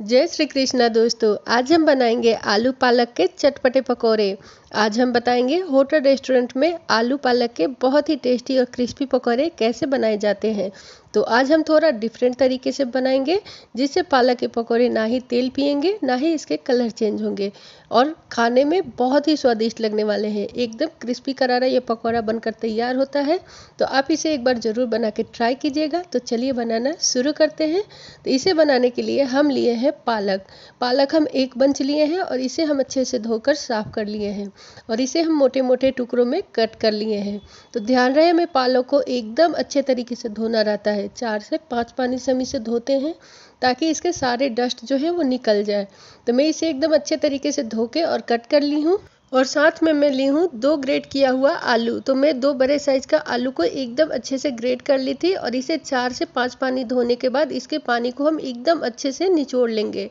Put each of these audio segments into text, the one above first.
जय श्री कृष्णा दोस्तों आज हम बनाएंगे आलू पालक के चटपटे पकौड़े आज हम बताएंगे होटल रेस्टोरेंट में आलू पालक के बहुत ही टेस्टी और क्रिस्पी पकौड़े कैसे बनाए जाते हैं तो आज हम थोड़ा डिफरेंट तरीके से बनाएंगे जिससे पालक के पकौड़े ना ही तेल पिएंगे ना ही इसके कलर चेंज होंगे और खाने में बहुत ही स्वादिष्ट लगने वाले हैं एकदम क्रिस्पी करारा ये पकौड़ा बनकर तैयार होता है तो आप इसे एक बार ज़रूर बना के ट्राई कीजिएगा तो चलिए बनाना शुरू करते हैं तो इसे बनाने के लिए हम लिए हैं पालक पालक हम एक बंच लिए हैं और इसे हम अच्छे से धोकर साफ कर लिए हैं और इसे हम मोटे मोटे टुकड़ों में कट कर लिए हैं तो ध्यान रहे हमें पालक को एकदम अच्छे तरीके से धोना रहता है है चार से पांच पानी से हम इसे धोते हैं ताकि इसके सारे डस्ट जो है वो निकल जाए तो मैं इसे एकदम अच्छे तरीके से धो के और कट कर ली हूँ और साथ में मैं ली हूँ दो ग्रेट किया हुआ आलू तो मैं दो बड़े साइज का आलू को एकदम अच्छे से ग्रेट कर ली थी और इसे चार से पांच पानी धोने के बाद इसके पानी को हम एकदम अच्छे से निचोड़ लेंगे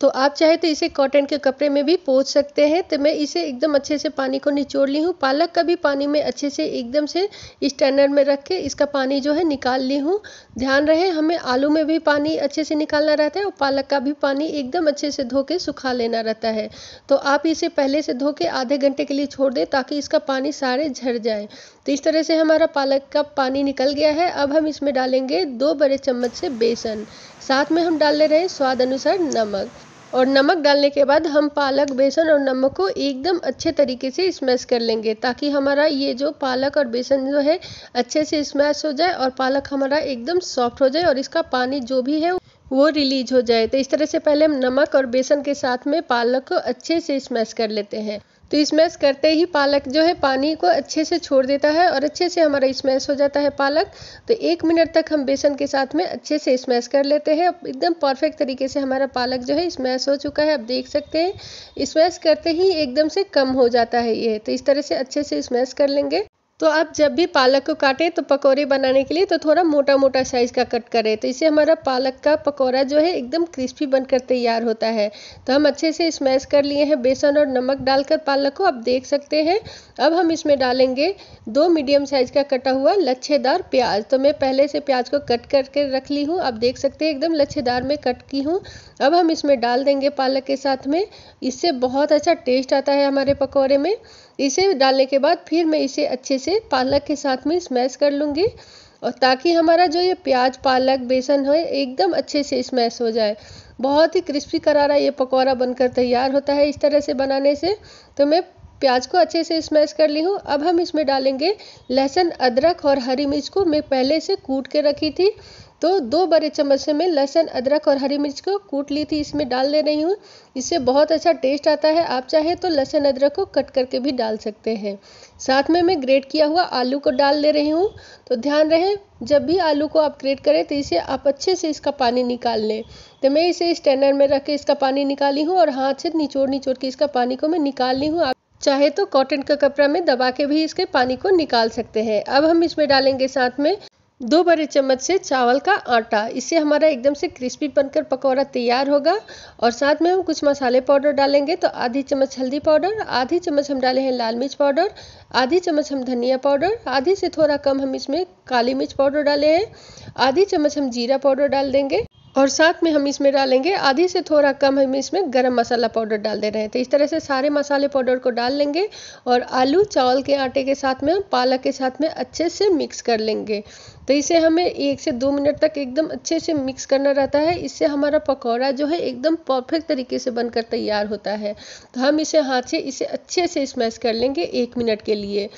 तो आप चाहे तो इसे कॉटन के कपड़े में भी पोच सकते हैं तो मैं इसे एकदम अच्छे से पानी को निचोड़ ली हूँ पालक का भी पानी में अच्छे से एकदम से स्टैंडर्ड में रख के इसका पानी जो है निकाल ली हूँ ध्यान रहे हमें आलू में भी पानी अच्छे से निकालना रहता है और पालक का भी पानी एकदम अच्छे से धो के सुखा लेना रहता है तो आप इसे पहले से धो के आधे घंटे के लिए छोड़ दें ताकि इसका पानी सारे झड़ जाए तो इस तरह से हमारा पालक का पानी निकल गया है अब हम इसमें डालेंगे दो बड़े चम्मच से बेसन साथ में हम डाल ले रहे हैं स्वाद अनुसार नमक और नमक डालने के बाद हम पालक बेसन और नमक को एकदम अच्छे तरीके से स्मैश कर लेंगे ताकि हमारा ये जो पालक और बेसन जो है अच्छे से स्मैश हो जाए और पालक हमारा एकदम सॉफ्ट हो जाए और इसका पानी जो भी है वो रिलीज हो जाए तो इस तरह से पहले हम नमक और बेसन के साथ में पालक को अच्छे से स्मैश कर लेते हैं तो स्मैश करते ही पालक जो है पानी को अच्छे से छोड़ देता है और अच्छे से हमारा स्मैश हो जाता है पालक तो एक मिनट तक हम बेसन के साथ में अच्छे से स्मैश कर लेते हैं एकदम परफेक्ट तरीके से हमारा पालक जो है स्मैश हो चुका है आप देख सकते हैं स्मैश करते ही एकदम से कम हो जाता है ये तो इस तरह से अच्छे से स्मैश कर लेंगे तो आप जब भी पालक को काटें तो पकौड़े बनाने के लिए तो थोड़ा मोटा मोटा साइज़ का कट करें तो इससे हमारा पालक का पकौड़ा जो है एकदम क्रिस्पी बनकर तैयार होता है तो हम अच्छे से स्मैश कर लिए हैं बेसन और नमक डालकर पालक को आप देख सकते हैं अब हम इसमें डालेंगे दो मीडियम साइज़ का कटा हुआ लच्छेदार प्याज तो मैं पहले से प्याज को कट करके रख ली हूँ आप देख सकते हैं एकदम लच्छेदार में कट की हूँ अब हम इसमें डाल देंगे पालक के साथ में इससे बहुत अच्छा टेस्ट आता है हमारे पकौड़े में इसे डालने के बाद फिर मैं इसे अच्छे से पालक के साथ में स्मैश कर लूँगी और ताकि हमारा जो ये प्याज पालक बेसन है एकदम अच्छे से स्मैश हो जाए बहुत ही क्रिस्पी करारा ये पकौड़ा बनकर तैयार होता है इस तरह से बनाने से तो मैं प्याज को अच्छे से स्मैश कर ली हूँ अब हम इसमें डालेंगे लहसुन अदरक और हरी मिर्च को मैं पहले से कूट के रखी थी तो दो बड़े चम्मच से मैं लहसुन अदरक और हरी मिर्च को कूट ली थी इसमें डाल दे रही हूँ इससे बहुत अच्छा टेस्ट आता है आप चाहे तो लहसुन अदरक को कट करके भी डाल सकते हैं साथ में मैं ग्रेट किया हुआ आलू को डाल दे रही हूँ तो ध्यान रहे जब भी आलू को आप ग्रेट करें तो इसे आप अच्छे से इसका पानी निकाल लें तो मैं इसे स्टैंडर में रख के इसका पानी निकाली हूँ और हाथ से निचोड़ निचोड़ के इसका पानी को मैं निकाल ली हूँ चाहे तो कॉटन का कपड़ा में दबा के भी इसके पानी को निकाल सकते हैं अब हम इसमें डालेंगे साथ में दो बड़े चम्मच से चावल का आटा इससे हमारा एकदम से क्रिस्पी बनकर पकौड़ा तैयार होगा और साथ में हम कुछ मसाले पाउडर डालेंगे तो आधी चम्मच हल्दी पाउडर आधी चम्मच हम डाले हैं लाल मिर्च पाउडर आधी चम्मच हम धनिया पाउडर आधी से थोड़ा कम हम इसमें काली मिर्च पाउडर डाले हैं आधी चम्मच हम जीरा पाउडर डाल देंगे और साथ में हम इसमें डालेंगे आधी से थोड़ा कम हम इसमें गरम मसाला पाउडर डाल दे रहे हैं तो इस तरह से सारे मसाले पाउडर को डाल लेंगे और आलू चावल के आटे के साथ में पालक के साथ में अच्छे से मिक्स कर लेंगे तो इसे हमें एक से दो मिनट तक एकदम अच्छे से मिक्स करना रहता है इससे हमारा पकौड़ा जो है एकदम परफेक्ट तरीके से बनकर तैयार होता है तो हम इसे हाथ से इसे अच्छे से स्मैश कर लेंगे एक मिनट के लिए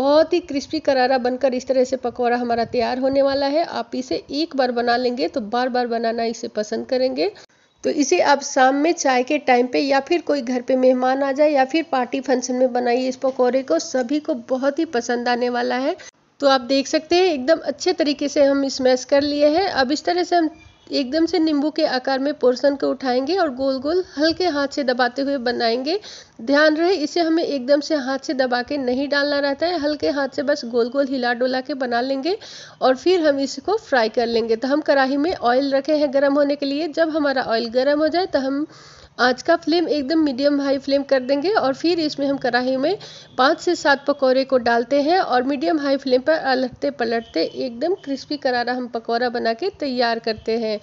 बहुत ही क्रिस्पी करारा बनकर इस तरह से पकौड़ा हमारा तैयार होने वाला है आप इसे एक बार बना लेंगे तो बार बार बनाना इसे पसंद करेंगे तो इसे आप शाम में चाय के टाइम पे या फिर कोई घर पे मेहमान आ जाए या फिर पार्टी फंक्शन में बनाइए इस पकौड़े को सभी को बहुत ही पसंद आने वाला है तो आप देख सकते हैं एकदम अच्छे तरीके से हम स्मैश कर लिए हैं अब इस तरह से हम एकदम से नींबू के आकार में पोर्शन को उठाएंगे और गोल गोल हल्के हाथ से दबाते हुए बनाएंगे ध्यान रहे इसे हमें एकदम से हाथ से दबा के नहीं डालना रहता है हल्के हाथ से बस गोल गोल हिला डोला के बना लेंगे और फिर हम इसको फ्राई कर लेंगे तो हम कढ़ाई में ऑयल रखे हैं गर्म होने के लिए जब हमारा ऑयल गर्म हो जाए तो हम आज का फ्लेम एकदम मीडियम हाई फ्लेम कर देंगे और फिर इसमें हम कढ़ाई में पाँच से सात पकौड़े को डालते हैं और मीडियम हाई फ्लेम पर अलटते पलटते एकदम क्रिस्पी करारा हम पकौड़ा बना के तैयार करते हैं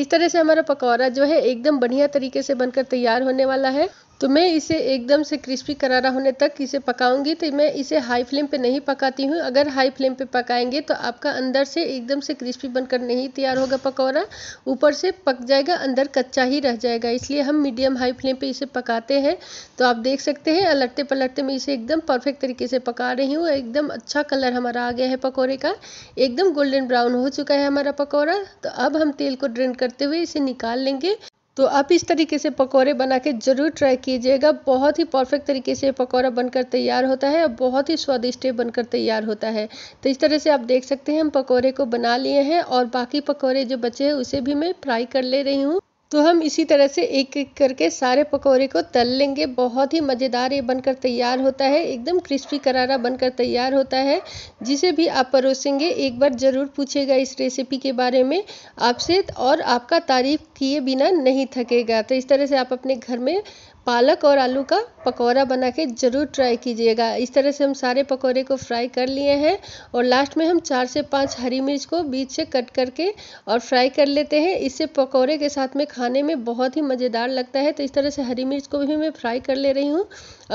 इस तरह से हमारा पकौड़ा जो है एकदम बढ़िया तरीके से बनकर तैयार होने वाला है तो मैं इसे एकदम से क्रिस्पी करारा होने तक इसे पकाऊंगी तो मैं इसे हाई फ्लेम पे नहीं पकाती हूँ अगर हाई फ्लेम पे पकाएंगे तो आपका अंदर से एकदम से क्रिस्पी बनकर नहीं तैयार होगा पकौड़ा ऊपर से पक जाएगा अंदर कच्चा ही रह जाएगा इसलिए हम मीडियम हाई फ्लेम पे इसे पकाते हैं तो आप देख सकते हैं अलटते पलटते मैं इसे एकदम परफेक्ट तरीके से पका रही हूँ एकदम अच्छा कलर हमारा आ गया है पकौड़े का एकदम गोल्डन ब्राउन हो चुका है हमारा पकौड़ा तो अब हम तेल को ड्रेन करते हुए इसे निकाल लेंगे तो आप इस तरीके से पकौड़े बना के ज़रूर ट्राई कीजिएगा बहुत ही परफेक्ट तरीके से पकौड़ा बनकर तैयार होता है और बहुत ही स्वादिष्ट बनकर तैयार होता है तो इस तरह से आप देख सकते हैं हम पकौड़े को बना लिए हैं और बाकी पकौड़े जो बचे हैं उसे भी मैं फ्राई कर ले रही हूँ तो हम इसी तरह से एक एक करके सारे पकौड़े को तल लेंगे बहुत ही मज़ेदार ये बनकर तैयार होता है एकदम क्रिस्पी करारा बनकर तैयार होता है जिसे भी आप परोसेंगे एक बार ज़रूर पूछेगा इस रेसिपी के बारे में आपसे और आपका तारीफ किए बिना नहीं थकेगा तो इस तरह से आप अपने घर में पालक और आलू का पकौड़ा बना के ज़रूर ट्राई कीजिएगा इस तरह से हम सारे पकौड़े को फ्राई कर लिए हैं और लास्ट में हम चार से पाँच हरी मिर्च को बीच से कट करके और फ्राई कर लेते हैं इससे पकौड़े के साथ में खाने में बहुत ही मज़ेदार लगता है तो इस तरह से हरी मिर्च को भी मैं फ्राई कर ले रही हूँ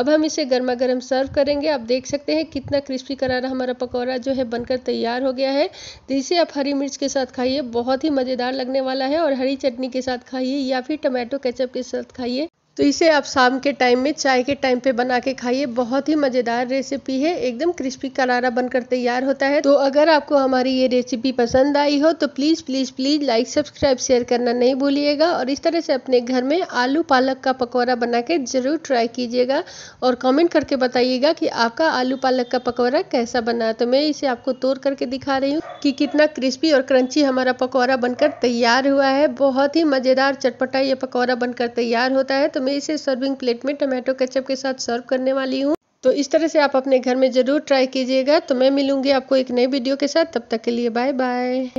अब हम इसे गर्मा गर्म सर्व करेंगे आप देख सकते हैं कितना क्रिस्पी करारा हमारा पकौड़ा जो है बनकर तैयार हो गया है तो इसे आप हरी मिर्च के साथ खाइए बहुत ही मज़ेदार लगने वाला है और हरी चटनी के साथ खाइए या फिर टमाटो केचप के साथ खाइए तो इसे आप शाम के टाइम में चाय के टाइम पे बना के खाइए बहुत ही मज़ेदार रेसिपी है एकदम क्रिस्पी करारा बनकर तैयार होता है तो अगर आपको हमारी ये रेसिपी पसंद आई हो तो please please please like subscribe share करना नहीं भूलिएगा और इस तरह से अपने घर में आलू पालक का पकौड़ा बना के ज़रूर ट्राई कीजिएगा और कॉमेंट करके बताइएगा कि आपका आलू पालक का पकौड़ा कैसा बना तो मैं इसे आपको तोड़ करके दिखा रही हूँ कि कितना क्रिस्पी और क्रंची हमारा पकौड़ा बनकर तैयार हुआ है बहुत ही मज़ेदार चटपटा ये पकौड़ा बनकर तैयार होता है तो मैं इसे सर्विंग प्लेट में टमाटो केचप के साथ सर्व करने वाली हूँ तो इस तरह से आप अपने घर में ज़रूर ट्राई कीजिएगा तो मैं मिलूंगी आपको एक नई वीडियो के साथ तब तक के लिए बाय बाय